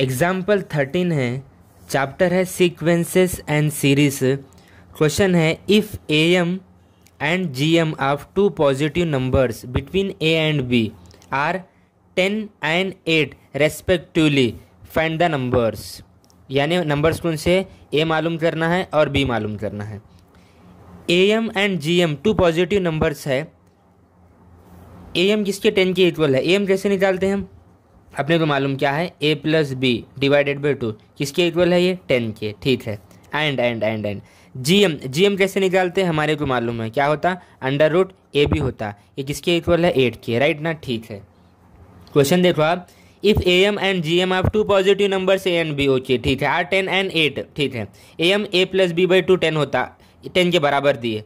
example thirteen है chapter है sequences and series question है if A M and G M of two positive numbers between a and B are ten and eight respectively find the numbers यानी numbers कौन से ए मालूम करना है और बी मालूम करना है A M and G M two positive numbers है ए एम किसके टेन के इक्वल है ए एम कैसे निकालते हैं हम अपने को मालूम क्या है a plus b divided by two किसके इक्वल है ये टेन के ठीक है and and and and G M G M कैसे निकालते हैं हमारे को मालूम है क्या होता अंडर रूट ए बी होता ये किसके इक्वल है एट के राइट ना ठीक है क्वेश्चन देखो आप if A M and G M आप two positive number a and b okay ठीक है आर टेन एंड एट ठीक है A M a plus b by two ten होता टेन के बराबर दिए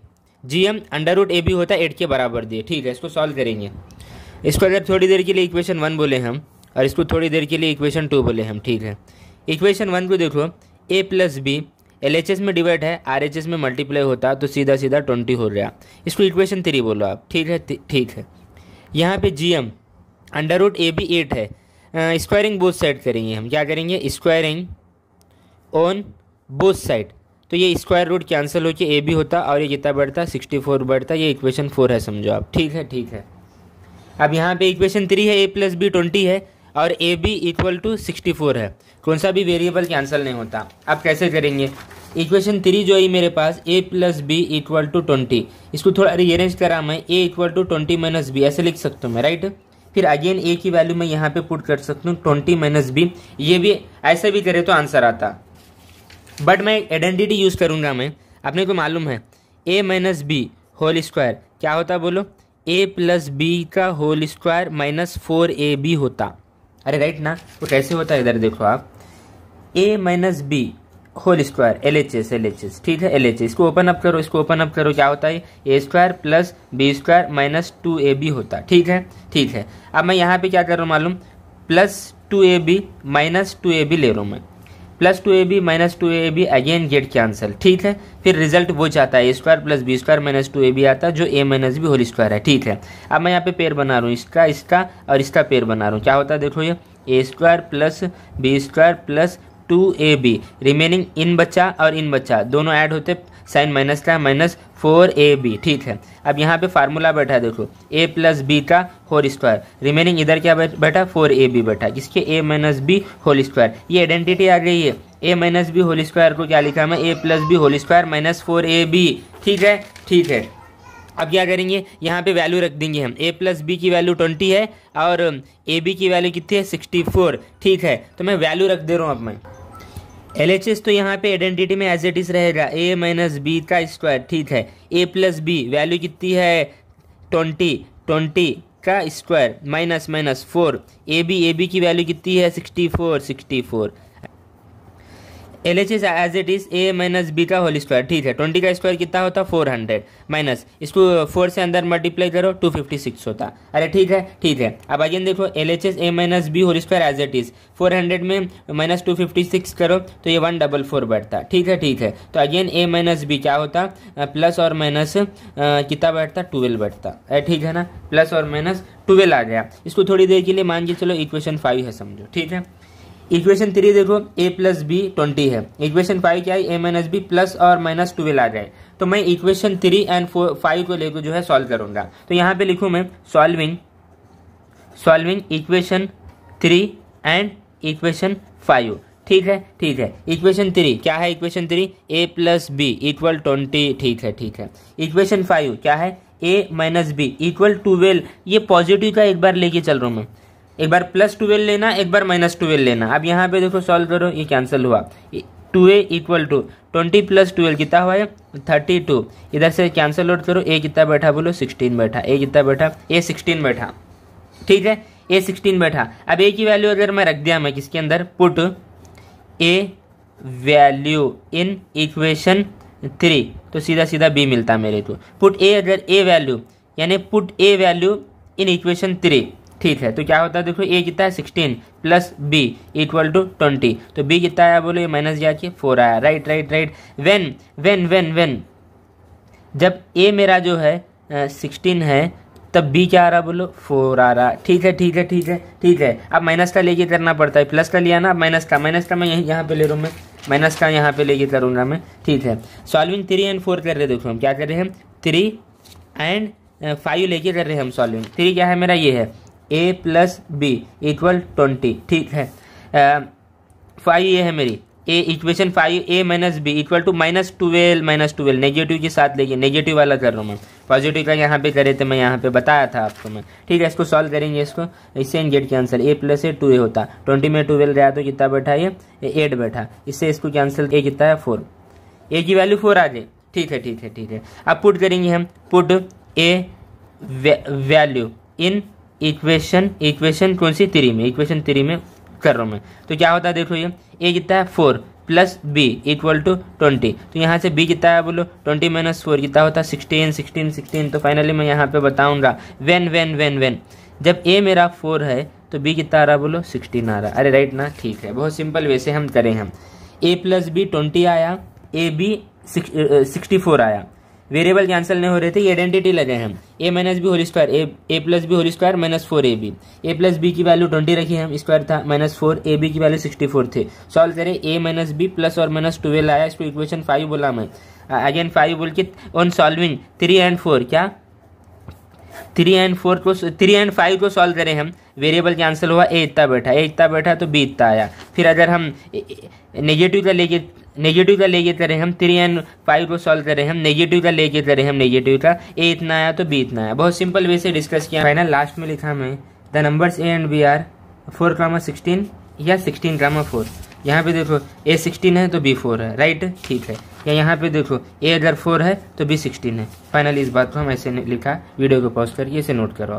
G M under root a b होता एट के बराबर दिए ठीक है इसको सॉल्व करेंगे इसको अगर थोड़ी देर के लिए इक्वेशन वन बोले हम और इसको थोड़ी देर के लिए इक्वेशन टू बोले हम ठीक है इक्वेशन वन को देखो a plus b L H S में डिवाइड है आर एच एस में मल्टीप्लाई होता तो सीधा सीधा ट्वेंटी हो रहा इसको इक्वेशन थ्री बोलो आप ठीक है ठीक है यहाँ पे G M under root a b eight है स्क्वायरिंग बोथ साइड करेंगे हम क्या करेंगे स्क्वायरिंग ऑन बोथ साइड तो ये स्क्वायर रूट कैंसिल होकर ए बी होता और ये कितना बढ़ता सिक्सटी फोर बढ़ता ये इक्वेशन फोर है समझो आप ठीक है ठीक है अब यहाँ पे इक्वेशन थ्री है ए प्लस बी ट्वेंटी है और a b equal to sixty four है कौन सा भी वेरिएबल कैंसिल नहीं होता आप कैसे करेंगे इक्वेशन थ्री जो है मेरे पास a plus b equal to twenty इसको थोड़ा रीअरेंज करा मैं a equal to twenty minus b ऐसे लिख सकता हूँ मैं राइट फिर अगेन ए की वैल्यू मैं यहाँ पे पुट कर सकता हूँ ट्वेंटी माइनस बी ये भी ऐसे भी करे तो आंसर आता बट मैं आइडेंटिटी यूज़ करूँगा मैं अपने को मालूम है a minus B whole square क्या होता बोलो ए प्लस बी का होल स्क्वायर माइनस फोर ए बी होता अरे राइट ना वो कैसे होता है इधर देखो आप a minus B whole square L H S L H S ठीक है एल एच एस इसको ओपन अप करो इसको ओपन अप करो क्या होता है a square plus b square minus two a b होता है ठीक है ठीक है अब मैं यहाँ पे क्या कर रहा हूँ मालूम plus two a b minus two a b ले रहा हूँ मैं plus two a b minus two a b again get cancel ठीक है फिर रिजल्ट वो जाता है a square plus b square minus two a b आता है जो a minus B whole square है ठीक है अब मैं यहाँ पे पेयर बना रहा हूँ इसका इसका और इसका पेयर बना रहा हूँ क्या होता है देखो ये a square plus b square plus two a b remaining इन बच्चा और इन बच्चा दोनों ऐड होते साइन माइनस का माइनस फोर ए बी ठीक है अब यहाँ पे फार्मूला बैठा है देखो ए प्लस बी का होल स्क्वायर रिमेनिंग इधर क्या बैठा फोर ए बी बैठा किसके a minus B whole square ये आइडेंटिटी आ गई है a minus B whole square को क्या लिखा है a plus B whole square minus four A b ठीक है ठीक है अब क्या करेंगे यहाँ पे वैल्यू रख देंगे हम ए प्लस बी की वैल्यू ट्वेंटी है और ए बी की वैल्यू कितनी है सिक्सटी फोर ठीक है तो मैं वैल्यू रख दे रहा हूँ अब मैं एल एच एस तो यहाँ पे आइडेंटिटी में एज इट इज रहेगा ए माइनस बी का स्क्वायर ठीक है ए प्लस बी वैल्यू कितनी है ट्वेंटी ट्वेंटी का square minus minus four A B a B की वैल्यू कितनी है sixty four sixty four L H S as it is a minus b का होल स्क्वायर ठीक है ट्वेंटी का स्क्वायर कितना होता फोर हंड्रेड माइनस इसको फोर uh, से अंदर मल्टीप्लाई करो टू फिफ्टी सिक्स होता अरे ठीक है ठीक है अब आगे देखो L H S a minus B whole square as it is four hundred में माइनस टू फिफ्टी सिक्स करो तो ये वन डबल फोर बैठता ठीक है ठीक है तो अगेन ए माइनस बी क्या होता प्लस uh, और माइनस uh, कितना बैठता ट्वेल्व बैठता अरे ठीक है ना प्लस और माइनस ट्वेल्व आ गया इसको थोड़ी देर के लिए मान के चलो इक्वेशन फाइव है समझो ठीक है इक्वेशन थ्री देखो ए प्लस बी ट्वेंटी है इक्वेशन फाइव क्या है ए माइनस बी प्लस और माइनस ट्वेल्व आ जाए तो मैं equation three and four five को लेकर जो है सॉल्व करूंगा तो यहाँ पे लिखू मैं solving solving equation three and equation five ठीक है ठीक है इक्वेशन थ्री क्या है equation three a plus b equal twenty ठीक है ठीक है इक्वेशन फाइव क्या है a minus b equal twelve ये पॉजिटिव का एक बार लेके चल रहा हूँ मैं एक बार प्लस ट्वेल्व लेना एक बार माइनस ट्वेल्व लेना अब यहाँ पे देखो सॉल्व करो ये कैंसिल हुआ two a equal to twenty plus twelve कितना हुआ है थर्टी टू इधर से कैंसिल आउट करो ए कितना बैठा बोलो सिक्सटीन बैठा ए कितना बैठा ए सिक्सटीन बैठा ठीक है ए सिक्सटीन बैठा अब ए की वैल्यू अगर मैं रख दिया मैं किसके अंदर put a value in equation three तो सीधा सीधा बी मिलता मेरे को पुट ए अगर ए वैल्यू यानी put a value in equation three ठीक है तो क्या होता है देखो ए कितना है sixteen plus b equal to twenty तो बी कितना आया बोलो ये माइनस जाके फोर आया right right right when when when when जब ए मेरा जो है सिक्सटीन है तब बी क्या आ रहा बोलो फोर आ रहा ठीक है ठीक है ठीक है ठीक है अब माइनस का लेके करना पड़ता है प्लस का लिया ना माइनस का माइनस का मैं यहीं यहाँ पे ले रहा हूँ मैं माइनस का यहाँ पे लेके करूँगा मैं ठीक है सॉल्विंग थ्री एंड फोर कर रहे देखो हम क्या कर रहे हैं थ्री एंड फाइव लेके कर रहे हैं हम सॉल्विंग थ्री क्या है मेरा ये है a plus b equal twenty ठीक है फाइव ये है मेरी a equation five a minus b equal to minus twelve minus twelve negative के साथ लेके नेगेटिव वाला कर रहा हूँ मैं पॉजिटिव का यहाँ पे करे थे मैं यहाँ पे बताया था आपको मैं ठीक है इसको सॉल्व करेंगे इसको इससे गेट के answer a plus a two a होता ट्वेंटी में ट्वेल्व गया तो कितना बैठा ये एट बैठा इससे इसको कैंसिल ए कितना है फोर ए की वैल्यू फोर आ गई ठीक है ठीक है ठीक है अब पुट करेंगे हम put a value in equation equation कौन सी थ्री में इक्वेशन थ्री में कर रहा हूँ मैं तो क्या होता है देखो ये ए कितना है four plus b equal to twenty तो यहाँ से बी कितना है बोलो ट्वेंटी माइनस फोर कितना होता है सिक्सटीन सिक्सटीन सिक्सटीन तो फाइनली मैं यहाँ पे बताऊँगा वेन वेन वेन वेन जब ए मेरा फोर है तो बी कितना आ रहा बोलो सिक्सटीन आ रहा अरे राइट ना ठीक है बहुत सिंपल वैसे हम करें हम ए प्लस बी ट्वेंटी आया ए बी सिक्सटी फोर आया वेरिएबल कैंसिल नहीं हो रहे थे ये आइडेंटिटी लगे हैं A minus B whole square A A plus B whole square minus four A B A plus B की वैल्यू ट्वेंटी रखी है स्क्वायर था माइनस फोर ए बी की वैल्यू सिक्सटी फोर थे सॉल्व करें ए माइनस बी प्लस और minus twelve आया इसको इक्वेशन फाइव बोला मैं अगेन uh, फाइव बोल के on solving three and four क्या थ्री एंड फोर को थ्री एंड फाइव को सॉल्व करें हम वेरिएबल कैंसिल हुआ ए इतना बैठा ए इतना बैठा तो बी इतना आया फिर अगर हम नेगेटिव का लेके नेगेटिव का लेके चले हम थ्री एंड फाइव को सॉल्व करें हम नेगेटिव का लेके चले हम नेगेटिव का ए इतना आया तो बी इतना आया बहुत सिंपल वे से डिस्कस किया फाइनल लास्ट में लिखा हमें the numbers A and B are four comma sixteen या सिक्सटीन कामा फोर यहाँ पे देखो ए सिक्सटीन है तो बी फोर है राइट ठीक है या यहाँ पे देखो ए अगर फोर है तो बी सिक्सटीन है फाइनल इस बात को हम ऐसे लिखा वीडियो को पॉज करके इसे नोट करो